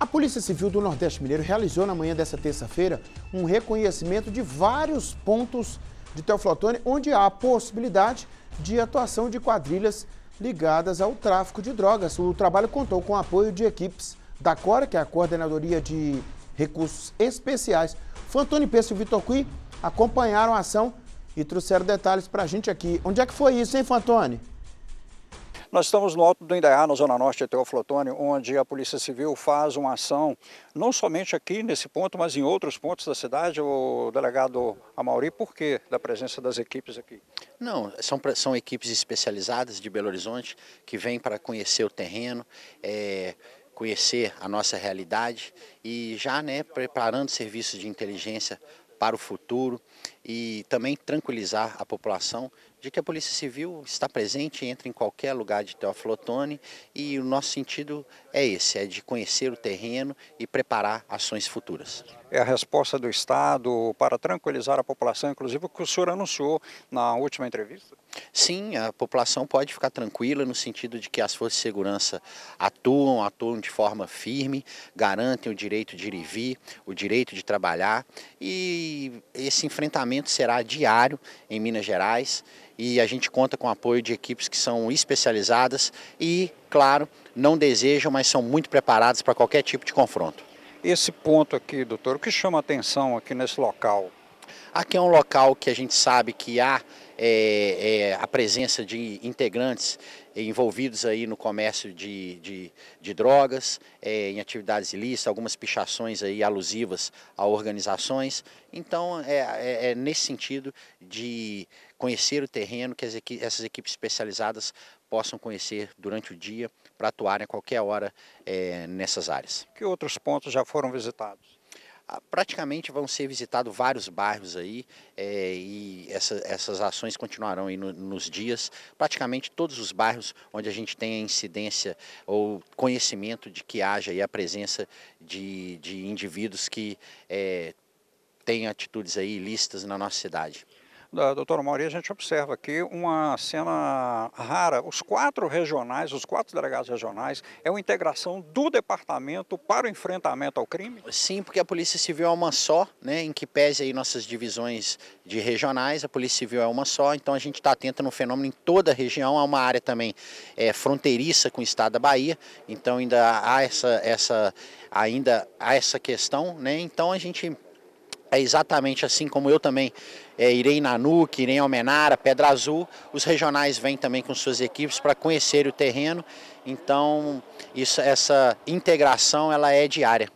A Polícia Civil do Nordeste Mineiro realizou na manhã dessa terça-feira um reconhecimento de vários pontos de Teoflotone onde há a possibilidade de atuação de quadrilhas ligadas ao tráfico de drogas. O trabalho contou com o apoio de equipes da CORA, que é a Coordenadoria de Recursos Especiais. Fantoni Pesso e Vitor Cui acompanharam a ação e trouxeram detalhes para a gente aqui. Onde é que foi isso, hein, Fantoni? Nós estamos no alto do Indaiá, na zona norte de Teoflotone, onde a Polícia Civil faz uma ação, não somente aqui nesse ponto, mas em outros pontos da cidade. O delegado Amauri, por que da presença das equipes aqui? Não, são, são equipes especializadas de Belo Horizonte que vêm para conhecer o terreno, é, conhecer a nossa realidade e já né, preparando serviços de inteligência para o futuro e também tranquilizar a população de que a Polícia Civil está presente, entra em qualquer lugar de Teoflotone e o nosso sentido é esse, é de conhecer o terreno e preparar ações futuras. É a resposta do Estado para tranquilizar a população, inclusive o que o senhor anunciou na última entrevista? Sim, a população pode ficar tranquila no sentido de que as forças de segurança atuam, atuam de forma firme, garantem o direito de ir e vir, o direito de trabalhar e esse enfrentamento será diário em Minas Gerais e a gente conta com o apoio de equipes que são especializadas e, claro, não desejam, mas são muito preparadas para qualquer tipo de confronto. Esse ponto aqui, doutor, o que chama atenção aqui nesse local? Aqui é um local que a gente sabe que há é, é, a presença de integrantes envolvidos aí no comércio de, de, de drogas, é, em atividades ilícitas, algumas pichações aí alusivas a organizações. Então, é, é, é nesse sentido de conhecer o terreno que, equi essas equipes especializadas possam conhecer durante o dia para atuarem a qualquer hora é, nessas áreas. Que outros pontos já foram visitados? Ah, praticamente vão ser visitados vários bairros aí é, e essa, essas ações continuarão aí no, nos dias. Praticamente todos os bairros onde a gente tem a incidência ou conhecimento de que haja aí a presença de, de indivíduos que é, têm atitudes aí ilícitas na nossa cidade da doutora Mauri, a gente observa aqui uma cena rara. Os quatro regionais, os quatro delegados regionais, é uma integração do departamento para o enfrentamento ao crime? Sim, porque a Polícia Civil é uma só, né, em que pese aí nossas divisões de regionais, a Polícia Civil é uma só, então a gente está atento no fenômeno em toda a região, é uma área também é, fronteiriça com o estado da Bahia, então ainda há essa, essa, ainda há essa questão, né, então a gente é exatamente assim como eu também é, irei em Nanuque, irei em Almenara, Pedra Azul. Os regionais vêm também com suas equipes para conhecer o terreno. Então, isso, essa integração ela é diária.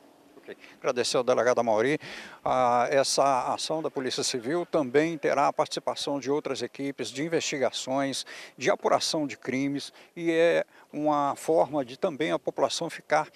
Agradecer ao delegado Mauri. Ah, essa ação da Polícia Civil também terá a participação de outras equipes de investigações, de apuração de crimes e é uma forma de também a população ficar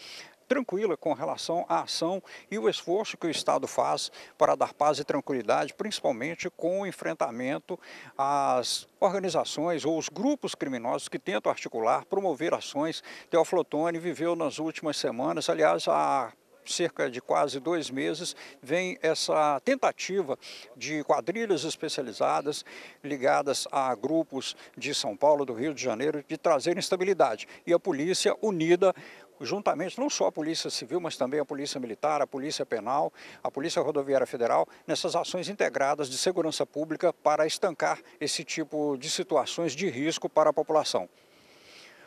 tranquila com relação à ação e o esforço que o Estado faz para dar paz e tranquilidade, principalmente com o enfrentamento às organizações ou os grupos criminosos que tentam articular, promover ações. Teoflotone viveu nas últimas semanas, aliás, a cerca de quase dois meses, vem essa tentativa de quadrilhas especializadas ligadas a grupos de São Paulo, do Rio de Janeiro, de trazer instabilidade. E a polícia unida juntamente não só a Polícia Civil, mas também a Polícia Militar, a Polícia Penal, a Polícia Rodoviária Federal, nessas ações integradas de segurança pública para estancar esse tipo de situações de risco para a população.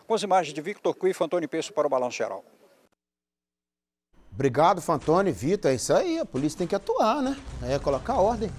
Com as imagens de Victor e Antônio Peço para o Balanço Geral. Obrigado, Fantoni, Vitor. É isso aí, a polícia tem que atuar, né? É colocar ordem.